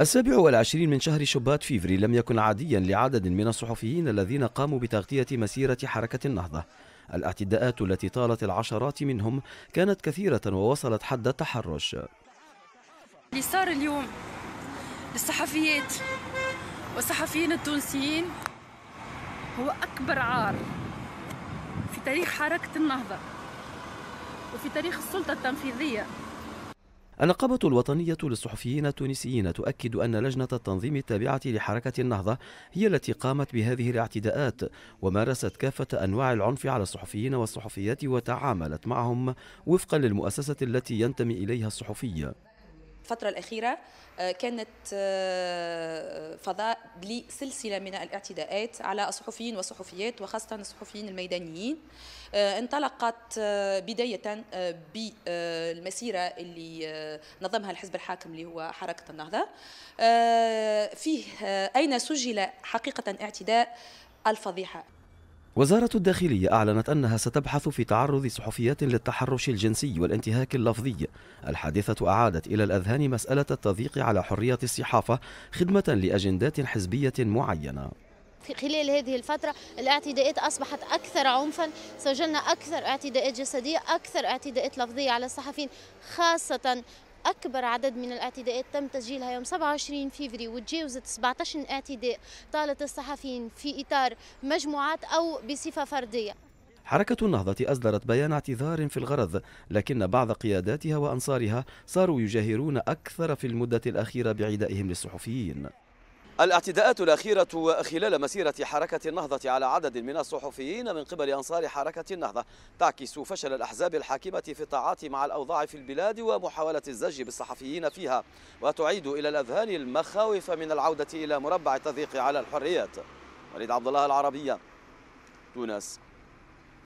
السابع والعشرين من شهر شباط فيفري لم يكن عاديا لعدد من الصحفيين الذين قاموا بتغطية مسيرة حركة النهضة الاعتداءات التي طالت العشرات منهم كانت كثيرة ووصلت حد التحرش اللي صار اليوم للصحفيات والصحفيين التونسيين هو أكبر عار في تاريخ حركة النهضة وفي تاريخ السلطة التنفيذية النقابة الوطنية للصحفيين التونسيين تؤكد أن لجنة التنظيم التابعة لحركة النهضة هي التي قامت بهذه الاعتداءات ومارست كافة أنواع العنف على الصحفيين والصحفيات وتعاملت معهم وفقا للمؤسسة التي ينتمي إليها الصحفي الفترة الأخيرة آه، كانت آه، فضاء لسلسلة من الاعتداءات على الصحفيين والصحفيات وخاصة الصحفيين الميدانيين آه، انطلقت بداية بالمسيرة اللي نظمها الحزب الحاكم اللي هو حركة النهضة فيه أين سجل حقيقة اعتداء الفضيحة وزارة الداخلية أعلنت أنها ستبحث في تعرض صحفيات للتحرش الجنسي والانتهاك اللفظي الحادثة أعادت إلى الأذهان مسألة التضييق على حرية الصحافة خدمة لأجندات حزبية معينة في خلال هذه الفترة الاعتداءات أصبحت أكثر عنفا سجلنا أكثر اعتداءات جسدية أكثر اعتداءات لفظية على الصحفيين خاصة أكبر عدد من الاعتداءات تم تسجيلها يوم 27 فيفري وتجاوزت 17 اعتداء طالت الصحفيين في إطار مجموعات أو بصفة فردية حركة النهضة أصدرت بيان اعتذار في الغرض لكن بعض قياداتها وأنصارها صاروا يجاهرون أكثر في المدة الأخيرة بعدائهم للصحفيين الاعتداءات الأخيرة خلال مسيرة حركة النهضة على عدد من الصحفيين من قبل أنصار حركة النهضة تعكس فشل الأحزاب الحاكمة في التعاطي مع الأوضاع في البلاد ومحاولة الزج بالصحفيين فيها وتعيد إلى الأذهان المخاوف من العودة إلى مربع التضييق على الحريات وليد عبد الله العربية تونس